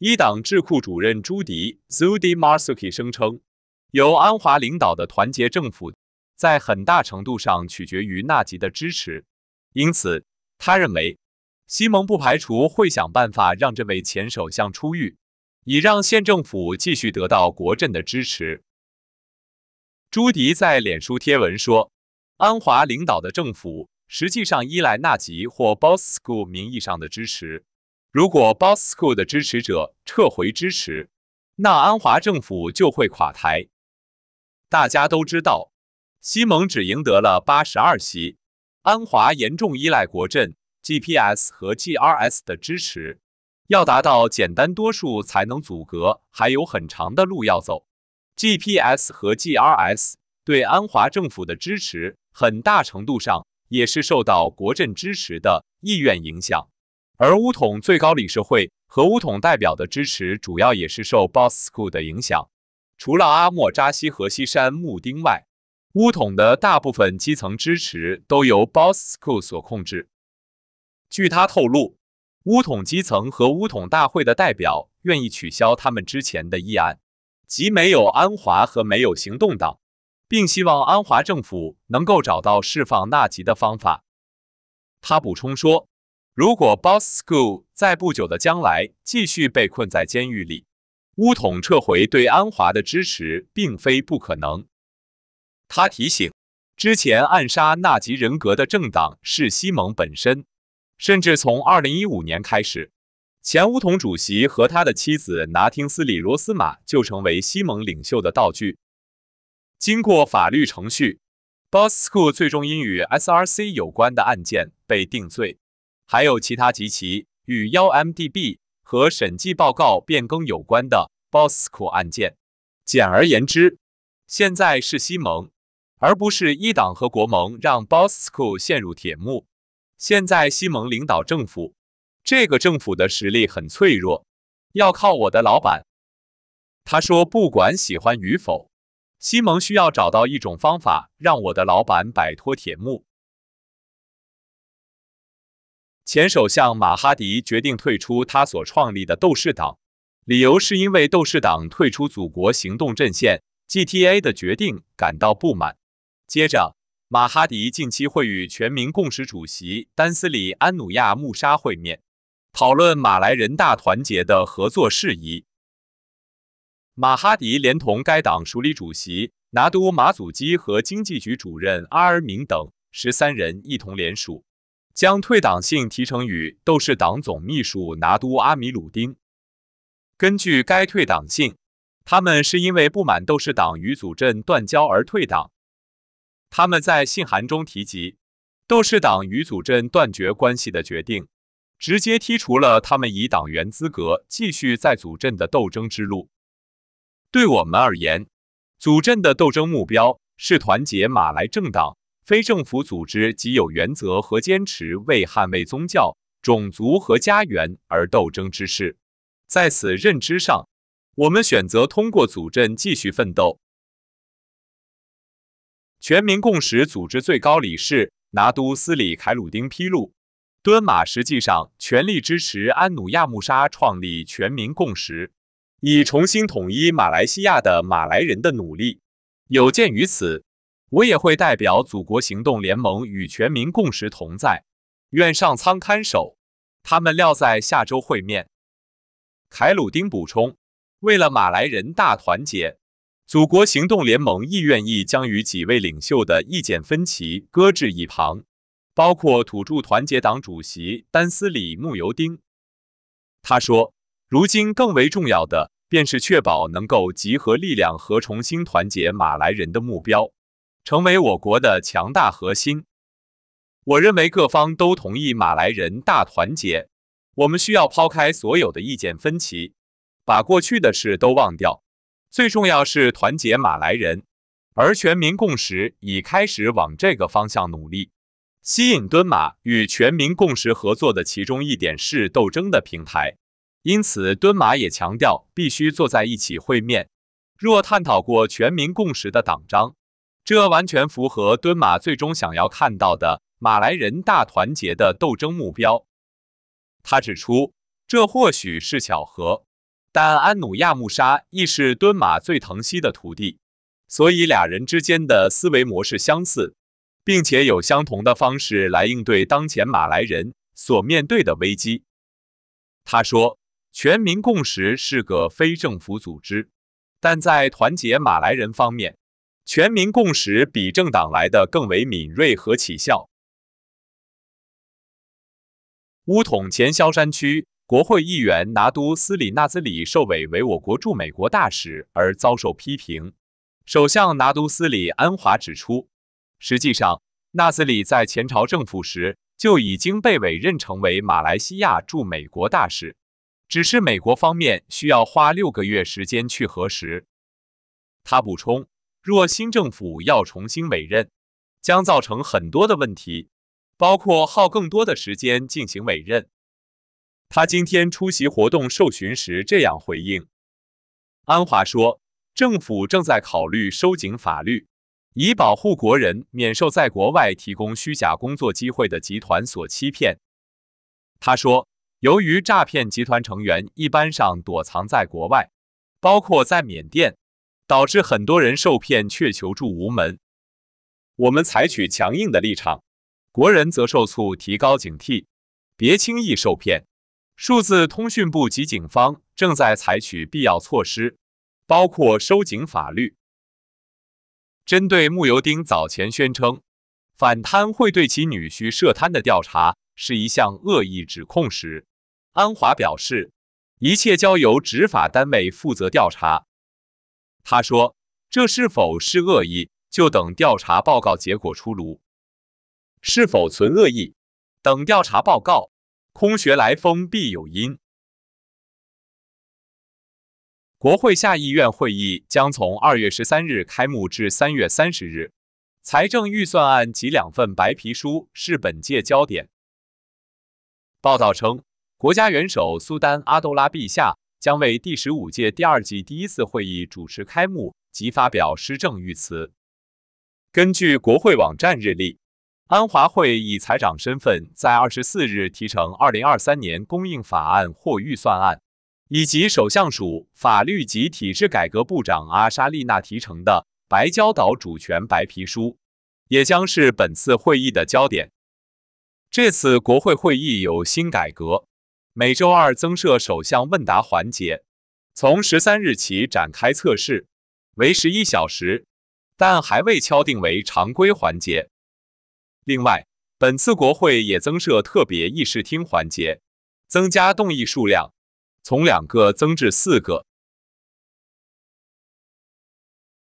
一党智库主任朱迪 z u d i Marzuki） 声称，由安华领导的团结政府在很大程度上取决于纳吉的支持，因此他认为西蒙不排除会想办法让这位前首相出狱，以让现政府继续得到国阵的支持。朱迪在脸书贴文说：“安华领导的政府实际上依赖纳吉或 Bosco 名义上的支持。”如果 Boss School 的支持者撤回支持，那安华政府就会垮台。大家都知道，西蒙只赢得了八十二席，安华严重依赖国阵 GPS 和 GRS 的支持。要达到简单多数才能阻隔，还有很长的路要走。GPS 和 GRS 对安华政府的支持，很大程度上也是受到国阵支持的意愿影响。而乌统最高理事会和乌统代表的支持，主要也是受 Bosco 的影响。除了阿莫扎西和西山木丁外，乌统的大部分基层支持都由 Bosco 所控制。据他透露，乌统基层和乌统大会的代表愿意取消他们之前的议案，即没有安华和没有行动党，并希望安华政府能够找到释放纳吉的方法。他补充说。如果 Boss School 在不久的将来继续被困在监狱里，乌统撤回对安华的支持并非不可能。他提醒，之前暗杀纳吉人格的政党是西蒙本身，甚至从2015年开始，前乌统主席和他的妻子拿汀斯里罗斯玛就成为西蒙领袖的道具。经过法律程序，Boss School 最终因与 SRC 有关的案件被定罪。还有其他及其与 u MDB 和审计报告变更有关的 Bossco 案件。简而言之，现在是西蒙，而不是一党和国盟，让 Bossco 陷入铁幕。现在西蒙领导政府，这个政府的实力很脆弱，要靠我的老板。他说，不管喜欢与否，西蒙需要找到一种方法，让我的老板摆脱铁幕。前首相马哈迪决定退出他所创立的斗士党，理由是因为斗士党退出祖国行动阵线 （GTA） 的决定感到不满。接着，马哈迪近期会与全民共识主席丹斯里安努亚穆沙会面，讨论马来人大团结的合作事宜。马哈迪连同该党署理主席拿督马祖基和经济局主任阿尔明等十三人一同联署。将退党信提呈与斗士党总秘书拿督阿米鲁丁。根据该退党信，他们是因为不满斗士党与组阵断交而退党。他们在信函中提及，斗士党与组阵断绝关系的决定，直接剔除了他们以党员资格继续在组阵的斗争之路。对我们而言，组阵的斗争目标是团结马来政党。非政府组织极有原则和坚持为捍卫宗教、种族和家园而斗争之势，在此认知上，我们选择通过组阵继续奋斗。全民共识组织最高理事拿督斯里凯鲁丁披露，敦马实际上全力支持安努亚穆沙创立全民共识，以重新统一马来西亚的马来人的努力。有鉴于此。我也会代表祖国行动联盟与全民共识同在，愿上苍看守。他们料在下周会面。凯鲁丁补充，为了马来人大团结，祖国行动联盟亦愿意将与几位领袖的意见分歧搁置一旁，包括土著团结党主席丹斯里穆尤丁。他说，如今更为重要的便是确保能够集合力量和重新团结马来人的目标。成为我国的强大核心。我认为各方都同意马来人大团结。我们需要抛开所有的意见分歧，把过去的事都忘掉。最重要是团结马来人，而全民共识已开始往这个方向努力。吸引敦马与全民共识合作的其中一点是斗争的平台，因此敦马也强调必须坐在一起会面。若探讨过全民共识的党章。这完全符合敦马最终想要看到的马来人大团结的斗争目标。他指出，这或许是巧合，但安努亚穆沙亦是敦马最疼惜的徒弟，所以俩人之间的思维模式相似，并且有相同的方式来应对当前马来人所面对的危机。他说：“全民共识是个非政府组织，但在团结马来人方面。”全民共识比政党来的更为敏锐和起效。乌统前萧山区国会议员拿督斯里纳兹里受委为我国驻美国大使而遭受批评。首相拿督斯里安华指出，实际上纳兹里在前朝政府时就已经被委任成为马来西亚驻美国大使，只是美国方面需要花六个月时间去核实。他补充。若新政府要重新委任，将造成很多的问题，包括耗更多的时间进行委任。他今天出席活动受询时这样回应：，安华说，政府正在考虑收紧法律，以保护国人免受在国外提供虚假工作机会的集团所欺骗。他说，由于诈骗集团成员一般上躲藏在国外，包括在缅甸。导致很多人受骗却求助无门。我们采取强硬的立场，国人则受促提高警惕，别轻易受骗。数字通讯部及警方正在采取必要措施，包括收紧法律。针对木尤丁早前宣称反贪会对其女婿涉贪的调查是一项恶意指控时，安华表示，一切交由执法单位负责调查。他说：“这是否是恶意，就等调查报告结果出炉。是否存恶意，等调查报告。空穴来风必有因。”国会下议院会议将从二月十三日开幕至三月三十日，财政预算案及两份白皮书是本届焦点。报道称，国家元首苏丹阿杜拉陛下。将为第十五届第二季第一次会议主持开幕及发表施政预词。根据国会网站日历，安华会以财长身份在二十四日提呈二零二三年供应法案或预算案，以及首相署法律及体制改革部长阿沙丽娜提呈的《白礁岛主权白皮书》也将是本次会议的焦点。这次国会会议有新改革。每周二增设首相问答环节，从十三日起展开测试，为十一小时，但还未敲定为常规环节。另外，本次国会也增设特别议事厅环节，增加动议数量，从两个增至四个。